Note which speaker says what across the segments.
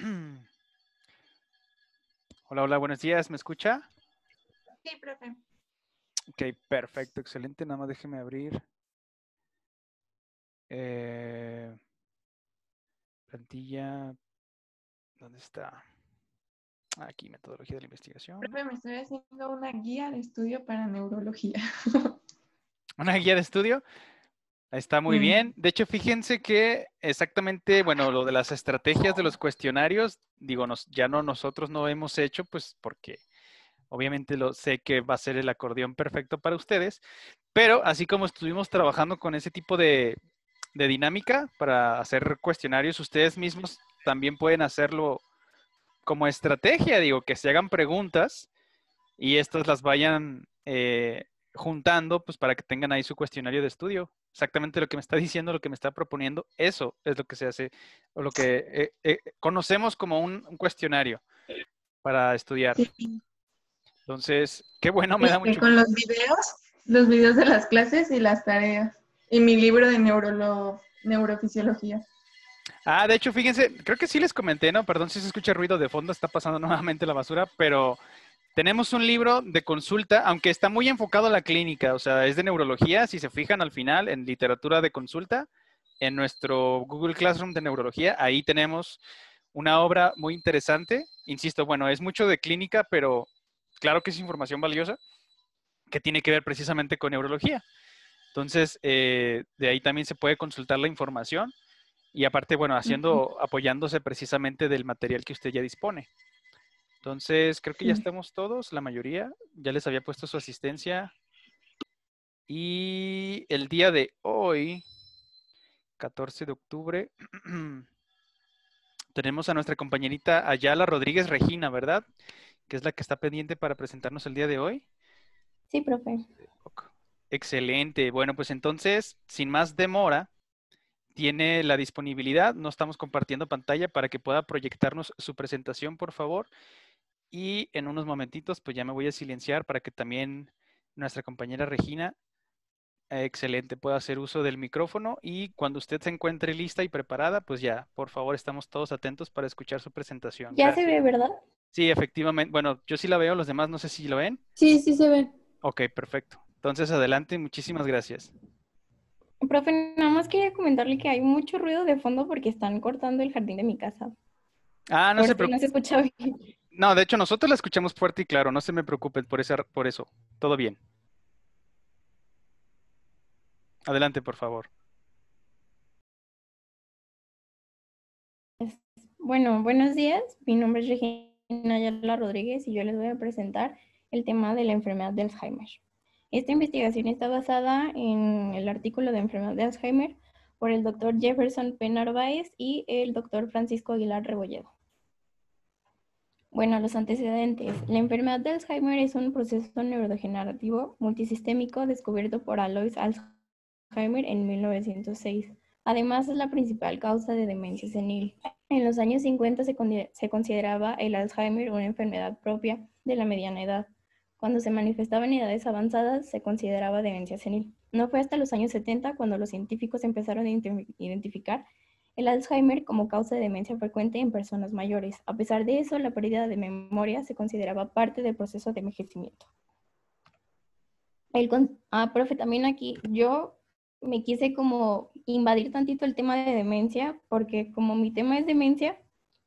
Speaker 1: Hola, hola, buenos días, ¿me escucha? Sí, profe. Ok, perfecto, excelente, nada más déjeme abrir. Eh, plantilla, ¿dónde está? Aquí, metodología de la investigación. Profe,
Speaker 2: me estoy haciendo una guía de estudio para neurología.
Speaker 1: ¿Una guía de estudio? Está muy mm. bien. De hecho, fíjense que exactamente, bueno, lo de las estrategias de los cuestionarios, digo, ya no nosotros no hemos hecho, pues porque obviamente lo sé que va a ser el acordeón perfecto para ustedes, pero así como estuvimos trabajando con ese tipo de, dinámica para hacer cuestionarios, ustedes mismos también pueden hacerlo como estrategia, digo, que se hagan preguntas y estas las vayan eh, juntando, pues para que tengan ahí su cuestionario de estudio. Exactamente lo que me está diciendo, lo que me está proponiendo, eso es lo que se hace, o lo que eh, eh, conocemos como un, cuestionario para estudiar. Entonces, qué bueno, me da este, mucho. Con los
Speaker 2: videos, los videos de las clases y las tareas. Y mi libro de neurofisiología.
Speaker 1: Ah, de hecho, fíjense, creo que sí les comenté, ¿no? Perdón si se escucha ruido de fondo, está pasando nuevamente la basura, pero tenemos un libro de consulta, aunque está muy enfocado a la clínica, o sea, es de neurología. Si se fijan al final en literatura de consulta, en nuestro Google Classroom de neurología, ahí tenemos una obra muy interesante. Insisto, bueno, es mucho de clínica, pero claro que es información valiosa que tiene que ver precisamente con neurología. Entonces, eh, de ahí también se puede consultar la información y aparte, bueno, haciendo, apoyándose precisamente del material que usted ya dispone. Entonces, creo que ya estamos todos, la mayoría. Ya les había puesto su asistencia. Y el día de hoy, 14 de octubre, tenemos a nuestra compañerita Ayala Rodríguez Regina, ¿verdad? Que es la que está pendiente para presentarnos el día de hoy. Sí, profe. Excelente. Bueno, pues entonces, sin más demora, tiene la disponibilidad. No estamos compartiendo pantalla para que pueda proyectarnos su presentación, por favor. Y en unos momentitos, pues ya me voy a silenciar para que también nuestra compañera Regina, eh, excelente, pueda hacer uso del micrófono. Y cuando usted se encuentre lista y preparada, pues ya, por favor, estamos todos atentos para escuchar su presentación. Ya se ve, ¿verdad? Sí, efectivamente. Bueno, yo sí la veo, los demás no sé si lo ven.
Speaker 2: Sí, sí se ve.
Speaker 1: Ok, perfecto. Entonces, adelante, muchísimas gracias.
Speaker 2: Profe, nada más quería comentarle que hay mucho ruido de fondo porque están cortando el jardín de mi casa.
Speaker 1: Ah, no se preocupe. No se
Speaker 2: escucha bien.
Speaker 1: No, de hecho, nosotros la escuchamos fuerte y claro, no se me preocupen por, por eso. Todo bien. Adelante, por favor.
Speaker 2: Bueno, buenos días. Mi nombre es Regina Ayala Rodríguez y yo les voy a presentar el tema de la enfermedad de Alzheimer. Esta investigación está basada en el artículo de enfermedad de Alzheimer por el doctor Jefferson P. Narváez y el doctor Francisco Aguilar Rebolledo. Bueno, los antecedentes. La enfermedad de Alzheimer es un proceso neurodegenerativo multisistémico descubierto por Alois Alzheimer en 1906. Además, es la principal causa de demencia senil. En los años 50 se, consideraba el Alzheimer una enfermedad propia de la mediana edad. Cuando se manifestaba en edades avanzadas, se consideraba demencia senil. No fue hasta los años 70 cuando los científicos empezaron a identificar el Alzheimer como causa de demencia frecuente en personas mayores. A pesar de eso, la pérdida de memoria se consideraba parte del proceso de envejecimiento. El ah, profe, también aquí yo me quise como invadir tantito el tema de demencia, porque como mi tema es demencia,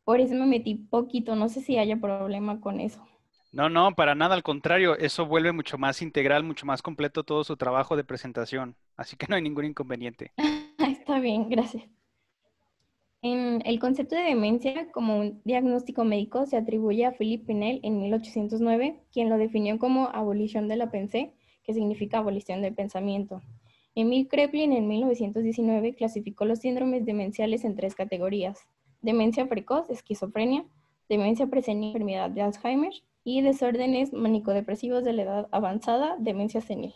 Speaker 2: por eso me metí poquito, no sé si haya problema con eso.
Speaker 1: No, no, para nada, al contrario, eso vuelve mucho más integral, mucho más completo todo su trabajo de presentación, así que no hay ningún inconveniente.
Speaker 2: Está bien, gracias el concepto de demencia como un diagnóstico médico se atribuye a Philip Pinel en 1809, quien lo definió como abolición de la pensé, que significa abolición del pensamiento. Emil Kreplin en 1919 clasificó los síndromes demenciales en tres categorías: demencia precoz, esquizofrenia, demencia presenil, enfermedad de Alzheimer y desórdenes manicodepresivos de la edad avanzada, demencia senil.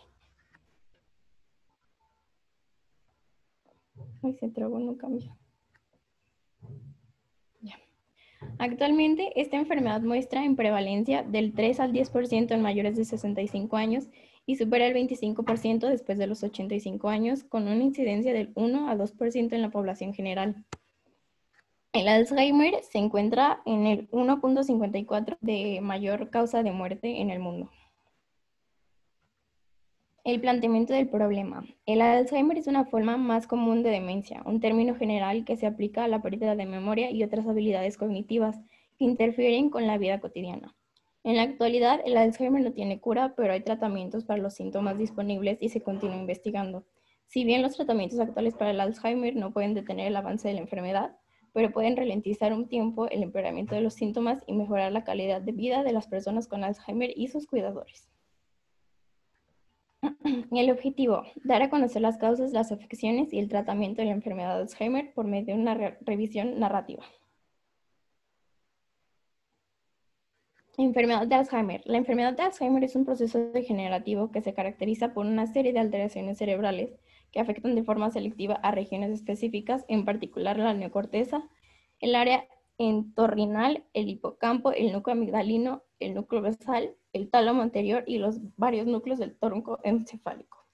Speaker 2: Ay, se trabó, no cambia. Actualmente, esta enfermedad muestra en prevalencia del 3 al 10% en mayores de 65 años y supera el 25% después de los 85 años, con una incidencia del 1 al 2% en la población general. El Alzheimer se encuentra en el 1.54 de mayor causa de muerte en el mundo. El planteamiento del problema. El Alzheimer es una forma más común de demencia, un término general que se aplica a la pérdida de memoria y otras habilidades cognitivas que interfieren con la vida cotidiana. En la actualidad, el Alzheimer no tiene cura, pero hay tratamientos para los síntomas disponibles y se continúa investigando. Si bien los tratamientos actuales para el Alzheimer no pueden detener el avance de la enfermedad, pero pueden ralentizar un tiempo el empeoramiento de los síntomas y mejorar la calidad de vida de las personas con Alzheimer y sus cuidadores. El objetivo, dar a conocer las causas, las afecciones y el tratamiento de la enfermedad de Alzheimer por medio de una revisión narrativa. Enfermedad de Alzheimer. La enfermedad de Alzheimer es un proceso degenerativo que se caracteriza por una serie de alteraciones cerebrales que afectan de forma selectiva a regiones específicas, en particular la neocorteza, el área entorrinal, el hipocampo, el núcleo amigdalino, el núcleo basal, el tálamo anterior y los varios núcleos del tronco encefálico.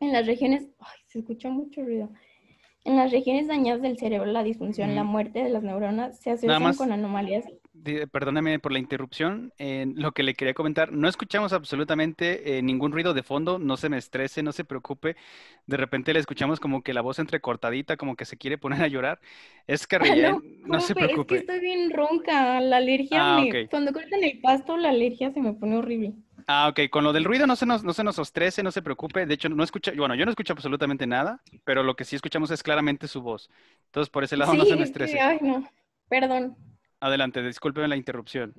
Speaker 2: En las regiones, ay, se escucha mucho ruido. En las regiones dañadas del cerebro, la disfunción, la muerte de las neuronas se asocian con anomalías
Speaker 1: perdóname por la interrupción. Eh, lo que le quería comentar, no escuchamos absolutamente eh, ningún ruido de fondo, no se me estrese, no se preocupe. De repente le escuchamos como que la voz entrecortadita, como que se quiere poner a llorar. Es que no, no se preocupe. Es que
Speaker 2: estoy bien ronca, la alergia, ah, cuando cortan el pasto, la alergia se me pone horrible.
Speaker 1: Ah, ok. Con lo del ruido no se nos, no se nos no se preocupe. De hecho, no escucha, bueno, yo no escucho absolutamente nada, pero lo que sí escuchamos es claramente su voz. Entonces, por ese lado no se me estrese.
Speaker 2: no. Perdón.
Speaker 1: Adelante, disculpen la interrupción.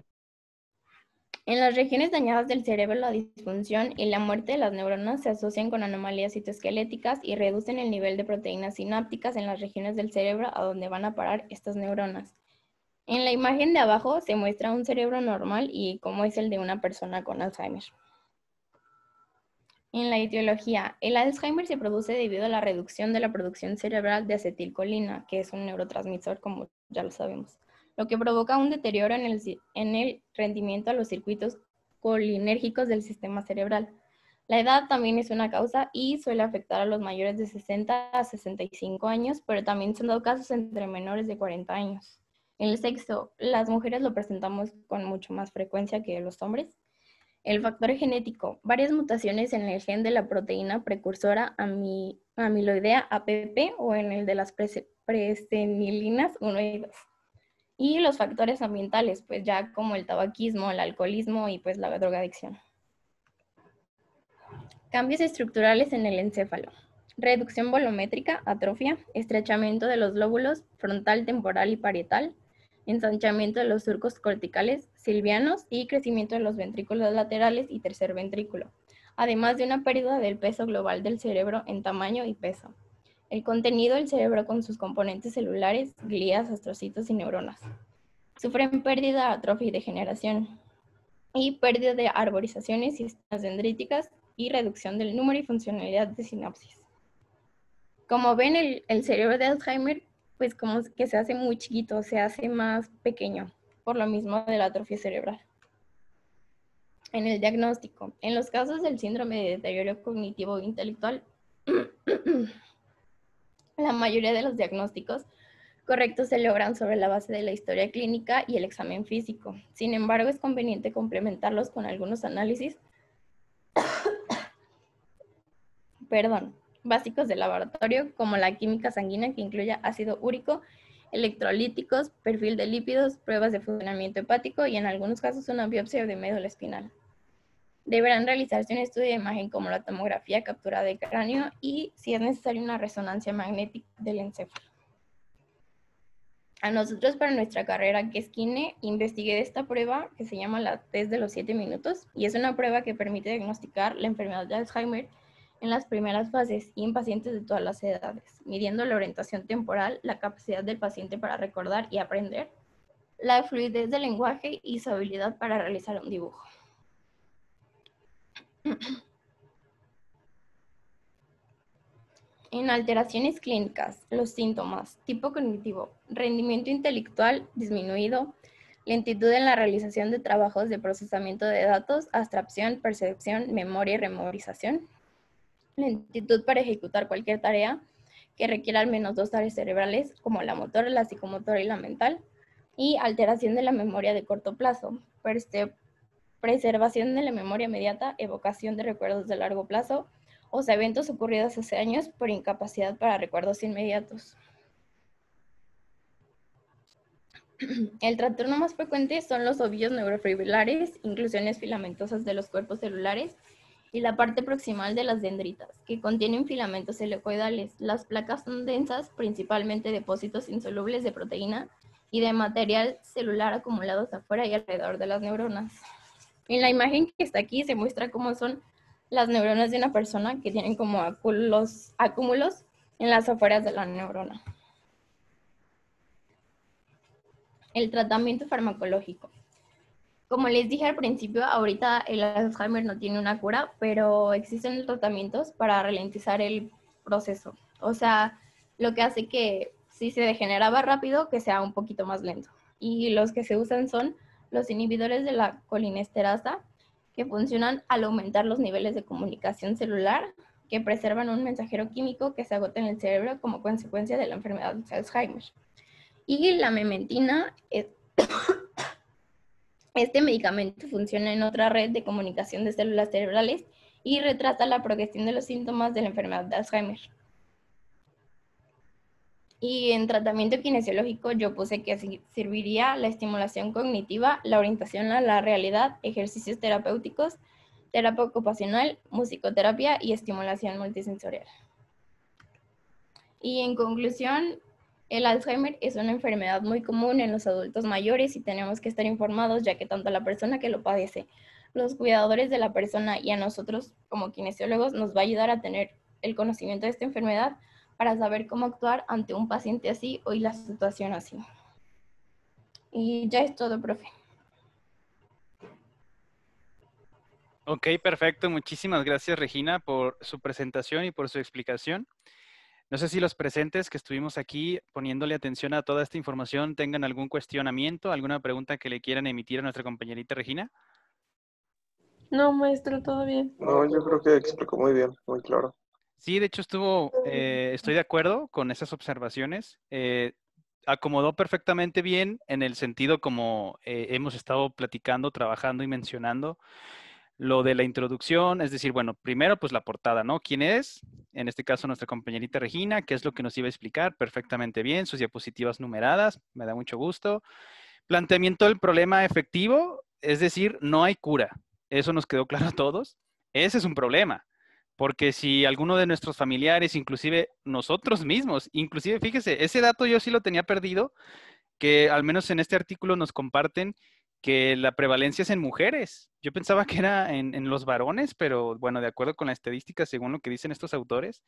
Speaker 2: En las regiones dañadas del cerebro, la disfunción y la muerte de las neuronas se asocian con anomalías citoesqueléticas y reducen el nivel de proteínas sinápticas en las regiones del cerebro a donde van a parar estas neuronas. En la imagen de abajo se muestra un cerebro normal y cómo es el de una persona con Alzheimer. En la etiología, el Alzheimer se produce debido a la reducción de la producción cerebral de acetilcolina, que es un neurotransmisor, como ya lo sabemos lo que provoca un deterioro en el, en el rendimiento a los circuitos colinérgicos del sistema cerebral. La edad también es una causa y suele afectar a los mayores de 60 a 65 años, pero también se han dado casos entre menores de 40 años. En El sexo, las mujeres lo presentamos con mucho más frecuencia que los hombres. El factor genético, varias mutaciones en el gen de la proteína precursora amiloidea APP o en el de las presenilinas 1 y 2 y los factores ambientales, pues ya como el tabaquismo, el alcoholismo y pues la drogadicción. Cambios estructurales en el encéfalo. Reducción volumétrica, atrofia, estrechamiento de los lóbulos frontal, temporal y parietal, ensanchamiento de los surcos corticales silvianos y crecimiento de los ventrículos laterales y tercer ventrículo, además de una pérdida del peso global del cerebro en tamaño y peso el contenido del cerebro con sus componentes celulares, glías, astrocitos y neuronas. Sufren pérdida, atrofia y degeneración, y pérdida de arborizaciones y espinas dendríticas y reducción del número y funcionalidad de sinapsis. Como ven, el, el cerebro de Alzheimer, pues como que se hace muy chiquito, se hace más pequeño, por lo mismo de la atrofia cerebral. En el diagnóstico, en los casos del síndrome de deterioro cognitivo e intelectual, La mayoría de los diagnósticos correctos se logran sobre la base de la historia clínica y el examen físico. Sin embargo, es conveniente complementarlos con algunos análisis básicos del laboratorio, como la química sanguínea que incluya ácido úrico, electrolíticos, perfil de lípidos, pruebas de funcionamiento hepático y en algunos casos una biopsia de médula espinal. Deberán realizarse un estudio de imagen como la tomografía, capturada de cráneo y, si es necesario, una resonancia magnética del encéfalo. A nosotros para nuestra carrera que es Kine, investigué esta prueba que se llama la test de los 7 minutos y es una prueba que permite diagnosticar la enfermedad de Alzheimer en las primeras fases y en pacientes de todas las edades, midiendo la orientación temporal, la capacidad del paciente para recordar y aprender, la fluidez del lenguaje y su habilidad para realizar un dibujo. En alteraciones clínicas, los síntomas, tipo cognitivo, rendimiento intelectual disminuido, lentitud en la realización de trabajos de procesamiento de datos, abstracción, percepción, memoria y rememorización, lentitud para ejecutar cualquier tarea que requiera al menos dos áreas cerebrales, como la motora, la psicomotora y la mental, y alteración de la memoria de corto plazo, percepción este preservación de la memoria inmediata, evocación de recuerdos de largo plazo o sea, eventos ocurridos hace años por incapacidad para recuerdos inmediatos. El trastorno más frecuente son los ovillos neurofibrilares, inclusiones filamentosas de los cuerpos celulares y la parte proximal de las dendritas, que contienen filamentos helicoidales. Las placas son densas, principalmente depósitos insolubles de proteína y de material celular acumulados afuera y alrededor de las neuronas. En la imagen que está aquí se muestra cómo son las neuronas de una persona que tienen como los acúmulos en las afueras de la neurona. El tratamiento farmacológico. Como les dije al principio, ahorita el Alzheimer no tiene una cura, pero existen tratamientos para ralentizar el proceso. O sea, lo que hace que si se degeneraba rápido, que sea un poquito más lento. Y los que se usan son los inhibidores de la colinesterasa, que funcionan al aumentar los niveles de comunicación celular, que preservan un mensajero químico que se agota en el cerebro como consecuencia de la enfermedad de Alzheimer. Y la mementina, eh, este medicamento funciona en otra red de comunicación de células cerebrales y retrasa la progresión de los síntomas de la enfermedad de Alzheimer. Y en tratamiento kinesiológico yo puse que serviría la estimulación cognitiva, la orientación a la realidad, ejercicios terapéuticos, terapia ocupacional, musicoterapia y estimulación multisensorial. Y en conclusión, el Alzheimer es una enfermedad muy común en los adultos mayores y tenemos que estar informados ya que tanto la persona que lo padece, los cuidadores de la persona y a nosotros como kinesiólogos nos va a ayudar a tener el conocimiento de esta enfermedad para saber cómo actuar ante un paciente así o y la situación así. Y ya es todo, profe.
Speaker 1: Ok, perfecto. Muchísimas gracias, Regina, por su presentación y por su explicación. No sé si los presentes que estuvimos aquí poniéndole atención a toda esta información tengan algún cuestionamiento, alguna pregunta que le quieran emitir a nuestra compañerita Regina.
Speaker 2: No, maestro, todo bien.
Speaker 1: No, yo creo que explicó muy bien, muy claro. Sí, de hecho estuvo, mm. eh, estoy de acuerdo con esas observaciones. Eh, acomodó perfectamente bien en el sentido como eh, hemos estado platicando, trabajando y mencionando lo de la introducción, es decir, bueno, primero pues la portada, ¿no? ¿Quién es? En este caso nuestra compañerita Regina, que es lo que nos iba a explicar? Perfectamente bien, sus diapositivas numeradas, me da mucho gusto. Planteamiento del problema efectivo, es decir, no hay cura. Eso nos quedó claro a todos. Ese es un problema. Porque si alguno de nuestros familiares, inclusive nosotros mismos, inclusive fíjese, ese dato yo sí lo tenía perdido, que al menos en este artículo nos comparten que la prevalencia es en mujeres. Yo pensaba que era en, los varones, pero bueno, de acuerdo con la estadística, según lo que dicen estos autores,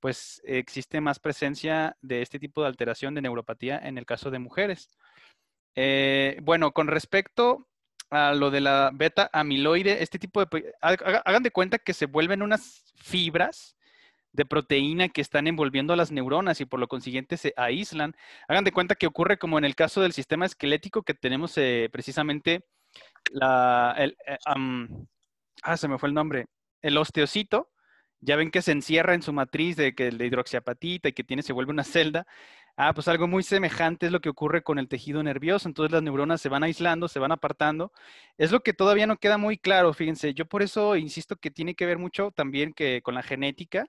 Speaker 1: pues existe más presencia de este tipo de alteración de neuropatía en el caso de mujeres. Eh, bueno, con respecto a lo de la beta amiloide, este tipo de... Hagan de cuenta que se vuelven unas fibras de proteína que están envolviendo a las neuronas y por lo consiguiente se aíslan. Hagan de cuenta que ocurre como en el caso del sistema esquelético que tenemos eh, precisamente la... El, eh, ah, se me fue el nombre. El osteocito, ya ven que se encierra en su matriz de que de hidroxiapatita y que tiene, se vuelve una celda. Ah, pues algo muy semejante es lo que ocurre con el tejido nervioso. Entonces las neuronas se van aislando, se van apartando. Es lo que todavía no queda muy claro, fíjense. Yo por eso insisto que tiene que ver mucho también que con la genética,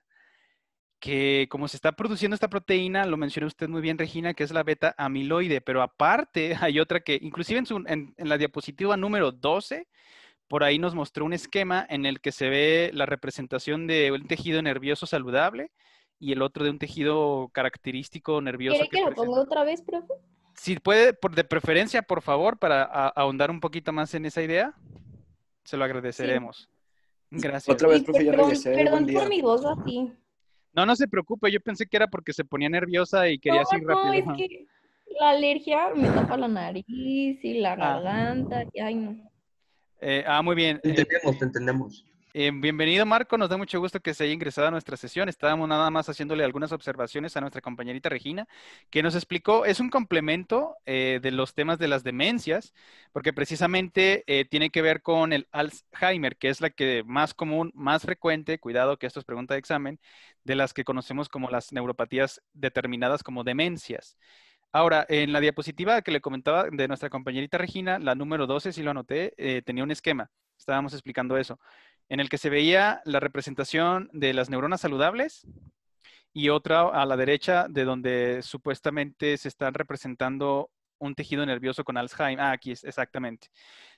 Speaker 1: que como se está produciendo esta proteína, lo mencionó usted muy bien, Regina, que es la beta amiloide, pero aparte hay otra que, inclusive en, en la diapositiva número 12, por ahí nos mostró un esquema en el que se ve la representación de un tejido nervioso saludable y el otro de un tejido característico nervioso.
Speaker 2: ¿Quiere que, lo ponga otra vez, profe?
Speaker 1: Si puede, por, de preferencia, por favor, para ahondar un poquito más en esa idea, se lo agradeceremos. Gracias. Otra vez, profe, ya Perdón por mi
Speaker 2: voz así.
Speaker 1: No, no se preocupe, yo pensé que era porque se ponía nerviosa y quería no, así no, No, es que
Speaker 2: la alergia me tapa la nariz y la ah. garganta, ay no.
Speaker 1: Eh, ah, muy bien. Eh, entendemos, entendemos. Eh, bienvenido, Marco. Nos da mucho gusto que se haya ingresado a nuestra sesión. Estábamos nada más haciéndole algunas observaciones a nuestra compañerita Regina, que nos explicó, es un complemento de los temas de las demencias, porque precisamente tiene que ver con el Alzheimer, que es la que más común, más frecuente, cuidado que esto es pregunta de examen, de las que conocemos como las neuropatías determinadas como demencias. Ahora, en la diapositiva que le comentaba de nuestra compañerita Regina, la número 12, si lo anoté, eh, tenía un esquema. Estábamos explicando eso, en el que se veía la representación de las neuronas saludables y otra a la derecha de donde supuestamente se está representando un tejido nervioso con Alzheimer. Ah, aquí es, exactamente.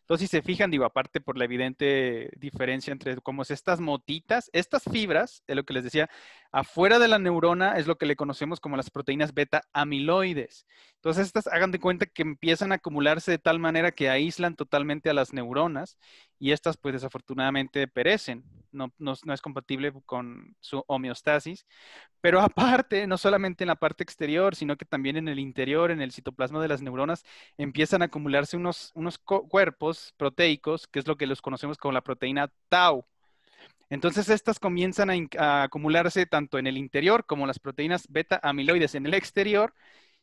Speaker 1: Entonces, si se fijan, digo, aparte por la evidente diferencia entre cómo es estas motitas, estas fibras, es lo que les decía, afuera de la neurona es lo que le conocemos como las proteínas beta amiloides. Entonces, estas hagan de cuenta que empiezan a acumularse de tal manera que aíslan totalmente a las neuronas y estas, pues desafortunadamente, perecen. No, no, no es compatible con su homeostasis. Pero aparte, no solamente en la parte exterior, sino que también en el interior, en el citoplasma de las neuronas, empiezan a acumularse unos, unos cuerpos proteicos, que es lo que los conocemos como la proteína tau. Entonces, estas comienzan a, a, acumularse tanto en el interior como las proteínas beta amiloides en el exterior.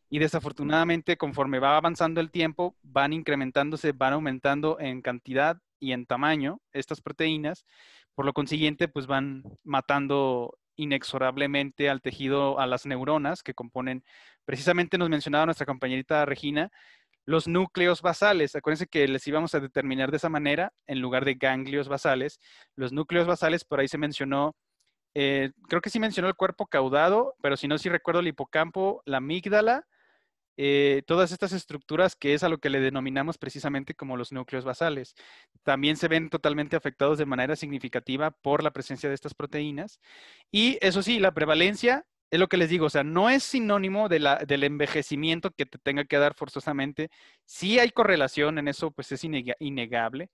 Speaker 1: Y desafortunadamente, conforme va avanzando el tiempo, van incrementándose, van aumentando en cantidad y en tamaño estas proteínas. Por lo consiguiente, pues van matando inexorablemente al tejido, a las neuronas que componen. Precisamente nos mencionaba nuestra compañerita Regina los núcleos basales. Acuérdense que les íbamos a determinar de esa manera, en lugar de ganglios basales. Los núcleos basales, por ahí se mencionó, eh, creo que sí mencionó el cuerpo caudado, pero si no, sí recuerdo el hipocampo, la amígdala, eh, todas estas estructuras que es a lo que le denominamos precisamente como los núcleos basales. También se ven totalmente afectados de manera significativa por la presencia de estas proteínas. Y eso sí, la prevalencia es lo que les digo, o sea, no es sinónimo de del envejecimiento que te tenga que dar forzosamente. Sí hay correlación en eso, pues es innegable,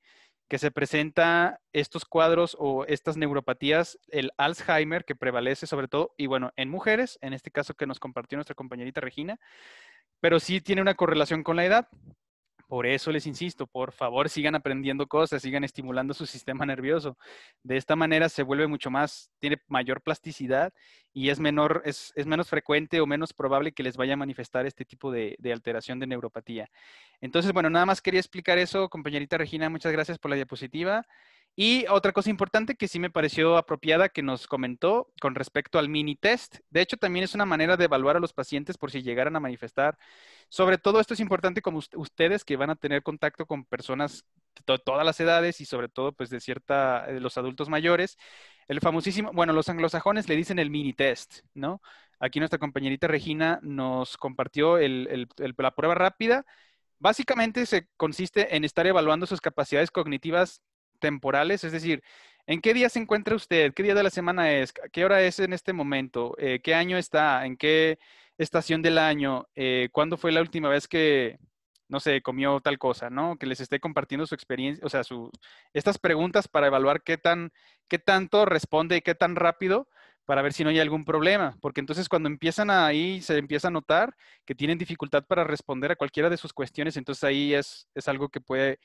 Speaker 1: que se presenta estos cuadros o estas neuropatías, el Alzheimer que prevalece sobre todo, y bueno, en mujeres, en este caso que nos compartió nuestra compañerita Regina, pero sí tiene una correlación con la edad. Por eso les insisto, por favor sigan aprendiendo cosas, sigan estimulando su sistema nervioso. De esta manera se vuelve mucho más, tiene mayor plasticidad y es, menor, es, menos frecuente o menos probable que les vaya a manifestar este tipo de, de alteración de neuropatía. Entonces, bueno, nada más quería explicar eso, compañerita Regina, muchas gracias por la diapositiva. Y otra cosa importante que sí me pareció apropiada que nos comentó con respecto al mini test. De hecho, también es una manera de evaluar a los pacientes por si llegaran a manifestar. Sobre todo esto es importante como ustedes que van a tener contacto con personas de todas las edades y sobre todo pues de cierta, de los adultos mayores. El famosísimo, bueno, los anglosajones le dicen el mini test, ¿no? Aquí nuestra compañerita Regina nos compartió la prueba rápida. Básicamente se consiste en estar evaluando sus capacidades cognitivas temporales, es decir, ¿en qué día se encuentra usted? ¿Qué día de la semana es? ¿Qué hora es en este momento? Eh, ¿Qué año está? ¿En qué estación del año? Eh, ¿Cuándo fue la última vez que, no sé, comió tal cosa, ¿no? Que les esté compartiendo su experiencia, o sea, su, estas preguntas para evaluar qué, tan, qué tanto responde y qué tan rápido para ver si no hay algún problema, porque entonces cuando empiezan ahí se empieza a notar que tienen dificultad para responder a cualquiera de sus cuestiones, entonces ahí es algo que puede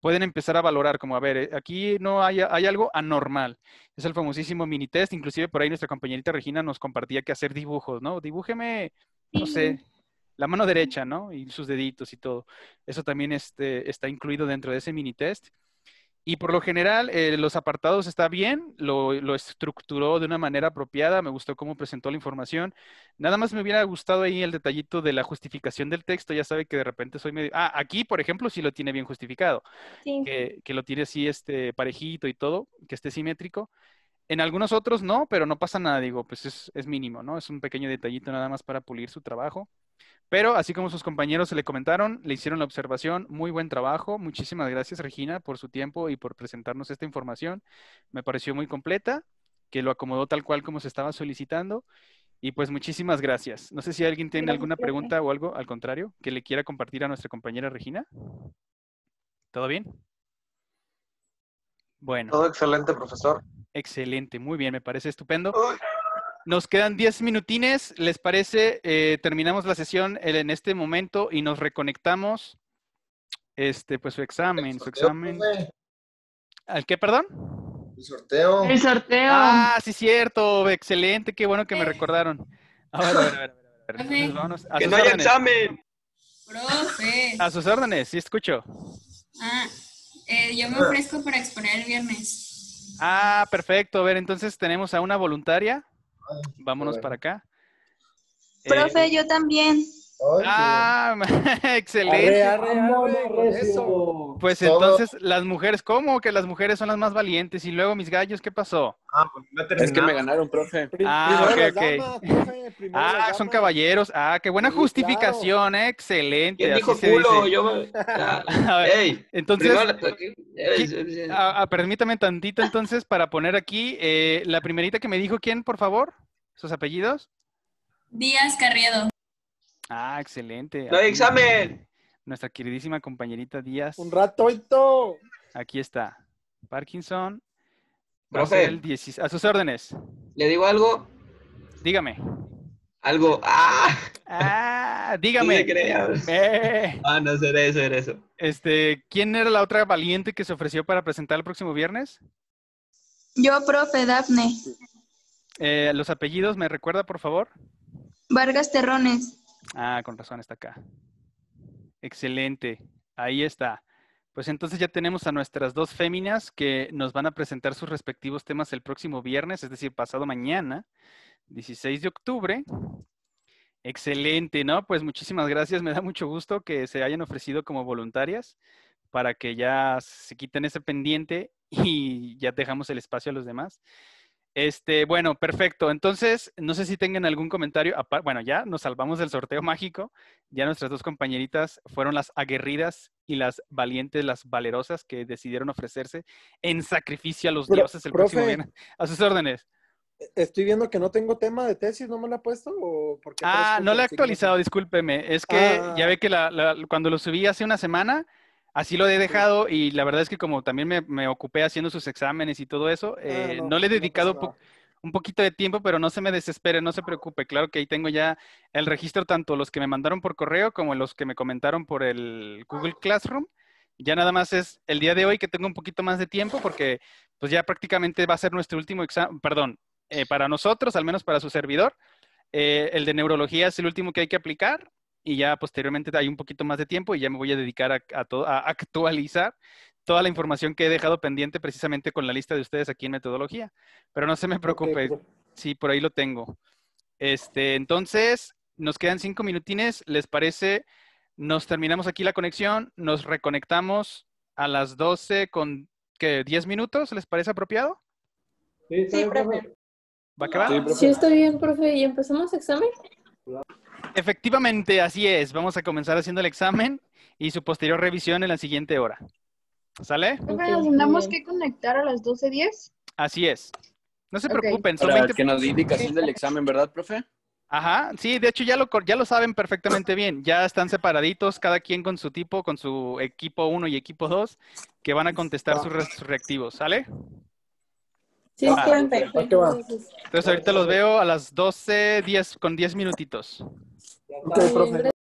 Speaker 1: pueden empezar a valorar como, a ver, eh, aquí no hay, algo anormal. Es el famosísimo mini test, inclusive por ahí nuestra compañerita Regina nos compartía que hacer dibujos, ¿no? Dibújeme, no sé, la mano derecha, ¿no? Y sus deditos y todo. Eso también este, está incluido dentro de ese mini test. Y por lo general, eh, los apartados está bien, lo, estructuró de una manera apropiada, me gustó cómo presentó la información. Nada más me hubiera gustado ahí el detallito de la justificación del texto, ya sabe que de repente soy medio... Ah, aquí, por ejemplo, sí lo tiene bien justificado, que, lo tiene así este, parejito y todo, que esté simétrico. En algunos otros no, pero no pasa nada, digo, pues es mínimo, ¿no? Es un pequeño detallito nada más para pulir su trabajo. Pero así como sus compañeros se le comentaron, le hicieron la observación, muy buen trabajo, muchísimas gracias Regina por su tiempo y por presentarnos esta información, me pareció muy completa, que lo acomodó tal cual como se estaba solicitando y pues muchísimas gracias. No sé si alguien tiene alguna pregunta o algo al contrario que le quiera compartir a nuestra compañera Regina. ¿Todo bien? Bueno. Todo excelente, profesor. Excelente, muy bien, me parece estupendo. Nos quedan 10 minutines. ¿Les parece? Eh, terminamos la sesión eh, en este momento y nos reconectamos. Este, pues su examen, su examen. ¿Al qué, perdón? El sorteo. El sorteo. Ah, sí, cierto. Excelente. Qué bueno que me eh. recordaron. Ah, a ver, a ver, a ver. A ver. que no haya examen.
Speaker 2: Profe.
Speaker 1: A sus órdenes, sí escucho.
Speaker 2: Ah, yo me ofrezco para exponer el viernes.
Speaker 1: Ah, perfecto. A ver, entonces tenemos a una voluntaria. Vámonos para acá. Profe, eh, yo también. Ah, excelente. Pues entonces, las mujeres, ¿cómo? Que las mujeres son las más valientes. Y luego, mis gallos, ¿qué pasó? Ah, pues, Es que me ganaron, profe. Ah, ok, ok. ah, son caballeros. Ah, qué buena justificación, excelente. entonces, permítame tantito entonces para poner aquí eh, la primerita que me dijo quién, por favor, sus apellidos.
Speaker 2: Díaz Carriedo.
Speaker 1: Ah, excelente. examen! Nuestra queridísima compañerita Díaz. Un ratoito! Aquí está. Parkinson. ¡Profe! a, sus órdenes. ¿Le digo algo? Dígame. Algo. ¡Ah!
Speaker 2: ¡Ah!
Speaker 1: Dígame. Ah, no, será eso, era eso. Este, ¿quién era la otra valiente que se ofreció para presentar el próximo viernes?
Speaker 2: Yo, profe, Dafne.
Speaker 1: Eh, ¿Los apellidos me recuerda, por favor?
Speaker 2: Vargas Terrones.
Speaker 1: Ah, con razón está acá. Excelente. Ahí está. Pues entonces ya tenemos a nuestras dos féminas que nos van a presentar sus respectivos temas el próximo viernes, es decir, pasado mañana, 16 de octubre. Excelente, ¿no? Pues muchísimas gracias. Me da mucho gusto que se hayan ofrecido como voluntarias para que ya se quiten ese pendiente y ya dejamos el espacio a los demás. Este, bueno, perfecto. Entonces, no sé si tengan algún comentario. Bueno, ya nos salvamos del sorteo mágico. Ya nuestras dos compañeritas fueron las aguerridas y las valientes, las valerosas que decidieron ofrecerse en sacrificio a los dioses el próximo viernes. A sus órdenes. Estoy viendo que no tengo tema de tesis, ¿no me lo ha puesto? ¿O porque ah, no la he actualizado, discúlpeme. Es que ah. ya ve que cuando lo subí hace una semana, Así lo he dejado y la verdad es que como también me, ocupé haciendo sus exámenes y todo eso, ah, eh, no, le he dedicado un poquito de tiempo, pero no se me desespere, no se preocupe. Claro que ahí tengo ya el registro, tanto los que me mandaron por correo como los que me comentaron por el Google Classroom. Ya nada más es el día de hoy que tengo un poquito más de tiempo porque pues ya prácticamente va a ser nuestro último examen, perdón, eh, para nosotros, al menos para su servidor. Eh, el de neurología es el último que hay que aplicar y ya posteriormente hay un poquito más de tiempo y ya me voy a dedicar a, actualizar toda la información que he dejado pendiente precisamente con la lista de ustedes aquí en metodología. Pero no se me preocupe, pues. sí, por ahí lo tengo. Este, entonces, nos quedan cinco minutines, ¿les parece? Nos terminamos aquí la conexión, nos reconectamos a las doce con, que diez minutos? ¿Les parece apropiado? Sí, sí profe. ¿Va a acabar? Sí, estoy
Speaker 2: bien, profe. ¿Y empezamos examen?
Speaker 1: Efectivamente, así es. Vamos a comenzar haciendo el examen y su posterior revisión en la siguiente hora. ¿Sale? Tenemos
Speaker 2: que conectar a las 12.10.
Speaker 1: Así es. No se preocupen. solamente que nos dé indicación del examen, ¿verdad, profe? Ajá, sí, de hecho ya lo, ya lo saben perfectamente bien. Ya están separaditos, cada quien con su tipo, con su equipo 1 y equipo 2, que van a contestar sus, reactivos, ¿sale? Sí, ah, va. Entonces ahorita los veo a las 12.10 con 10 minutitos. Okay, perfecto.